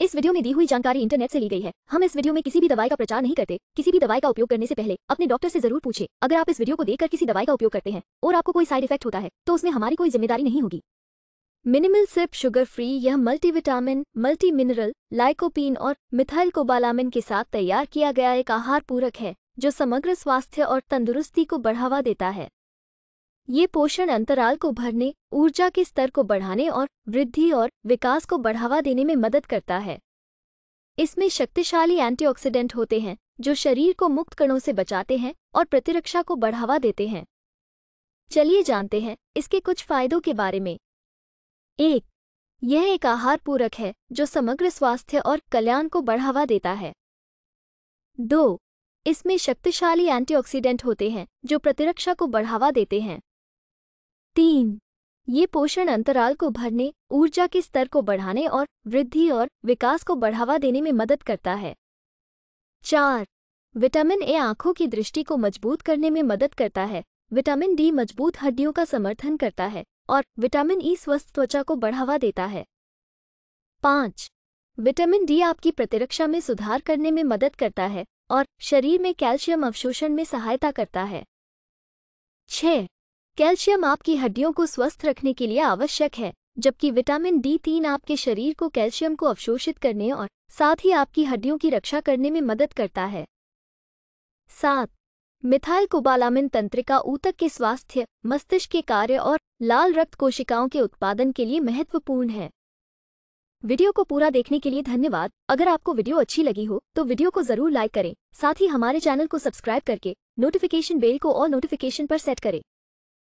इस वीडियो में दी हुई जानकारी इंटरनेट से ली गई है हम इस वीडियो में किसी भी दवाई का प्रचार नहीं करते किसी भी दवाई का उपयोग करने से पहले अपने डॉक्टर से जरूर पूछे अगर आप इस वीडियो को देखकर किसी दवाई का उपयोग करते हैं और आपको कोई साइड इफेक्ट होता है तो उसमें हमारी कोई जिम्मेदारी नहीं होगी मिनिमल सिर्फ शुगर फ्री यह मल्टीविटामिन, मल्टी मिनरल लाइकोपीन और मिथाइल कोबालामिन के साथ तैयार किया गया एक आहार पूरक है जो समग्र स्वास्थ्य और तंदुरुस्ती को बढ़ावा देता है ये पोषण अंतराल को भरने ऊर्जा के स्तर को बढ़ाने और वृद्धि और विकास को बढ़ावा देने में मदद करता है इसमें शक्तिशाली एंटीऑक्सीडेंट होते हैं जो शरीर को मुक्त कणों से बचाते हैं और प्रतिरक्षा को बढ़ावा देते हैं चलिए जानते हैं इसके कुछ फायदों के बारे में एक यह एक आहार पूरक है जो समग्र स्वास्थ्य और कल्याण को बढ़ावा देता है दो इसमें शक्तिशाली एंटीऑक्सीडेंट होते हैं जो प्रतिरक्षा को बढ़ावा देते हैं तीन ये पोषण अंतराल को भरने ऊर्जा के स्तर को बढ़ाने और वृद्धि और विकास को बढ़ावा देने में मदद करता है चार विटामिन ए आंखों की दृष्टि को मजबूत करने में मदद करता है विटामिन डी मजबूत हड्डियों का समर्थन करता है और विटामिन ई e स्वस्थ त्वचा को बढ़ावा देता है पाँच विटामिन डी आपकी प्रतिरक्षा में सुधार करने में मदद करता है और शरीर में कैल्शियम अवशोषण में सहायता करता है छह कैल्शियम आपकी हड्डियों को स्वस्थ रखने के लिए आवश्यक है जबकि विटामिन डी तीन आपके शरीर को कैल्शियम को अवशोषित करने और साथ ही आपकी हड्डियों की रक्षा करने में मदद करता है सात मिथाइल कोबालामिन तंत्रिका ऊतक के स्वास्थ्य मस्तिष्क के कार्य और लाल रक्त कोशिकाओं के उत्पादन के लिए महत्वपूर्ण है वीडियो को पूरा देखने के लिए धन्यवाद अगर आपको वीडियो अच्छी लगी हो तो वीडियो को जरूर लाइक करें साथ ही हमारे चैनल को सब्सक्राइब करके नोटिफिकेशन बेल को और नोटिफिकेशन पर सेट करें